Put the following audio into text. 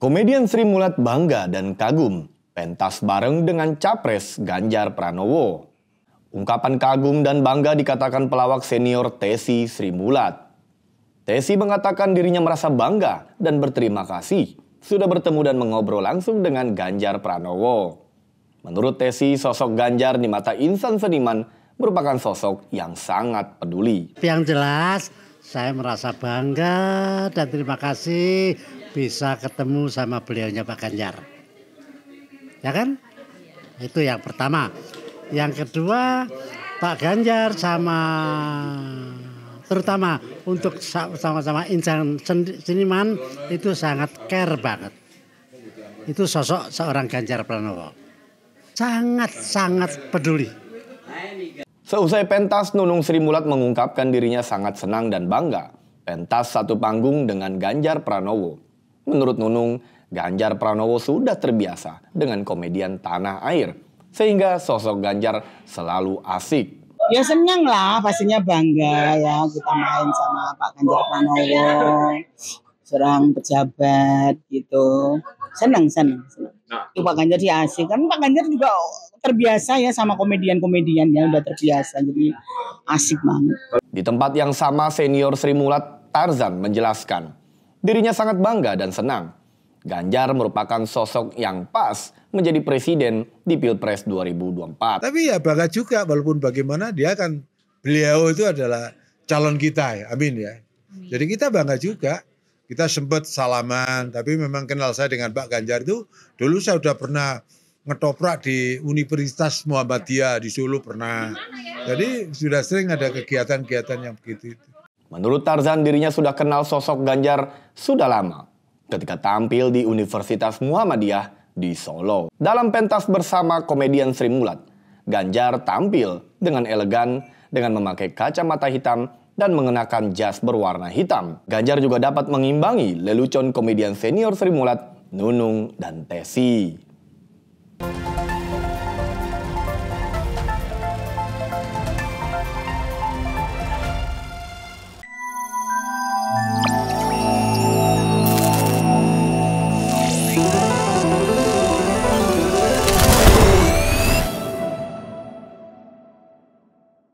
Komedian Sri Mulat bangga dan kagum pentas bareng dengan Capres Ganjar Pranowo. Ungkapan kagum dan bangga dikatakan pelawak senior Tesi Sri Mulat. Tesi mengatakan dirinya merasa bangga dan berterima kasih sudah bertemu dan mengobrol langsung dengan Ganjar Pranowo. Menurut Tesi, sosok Ganjar di mata insan seniman merupakan sosok yang sangat peduli. Yang jelas, saya merasa bangga dan terima kasih bisa ketemu sama beliaunya Pak Ganjar. Ya kan? Itu yang pertama. Yang kedua, Pak Ganjar sama terutama untuk sama-sama insan seniman itu sangat care banget. Itu sosok seorang Ganjar Pranowo. Sangat-sangat peduli. Seusai pentas, Nunung Sri Mulat mengungkapkan dirinya sangat senang dan bangga. Pentas satu panggung dengan Ganjar Pranowo. Menurut Nunung, Ganjar Pranowo sudah terbiasa dengan komedian tanah air. Sehingga sosok Ganjar selalu asik ya senang lah pastinya bangga ya kita main sama Pak Ganjar Pranowo seorang pejabat gitu senang senang itu nah. Pak Ganjar sih asik kan Pak Ganjar juga terbiasa ya sama komedian-komedian ya udah terbiasa jadi asik banget di tempat yang sama senior Sri Mulat Tarzan menjelaskan Dirinya sangat bangga dan senang. Ganjar merupakan sosok yang pas menjadi presiden di Pilpres 2024. Tapi ya bangga juga walaupun bagaimana dia kan beliau itu adalah calon kita ya, amin ya. Jadi kita bangga juga. Kita sempat salaman, tapi memang kenal saya dengan Pak Ganjar itu dulu saya sudah pernah ngetoprak di Universitas Muhammadiyah di Solo pernah. Ya? Jadi sudah sering ada kegiatan-kegiatan yang begitu itu. Menurut Tarzan, dirinya sudah kenal sosok Ganjar sudah lama ketika tampil di Universitas Muhammadiyah di Solo. Dalam pentas bersama komedian Sri Mulat, Ganjar tampil dengan elegan dengan memakai kacamata hitam dan mengenakan jas berwarna hitam. Ganjar juga dapat mengimbangi lelucon komedian senior Sri Mulat, Nunung, dan Tesi.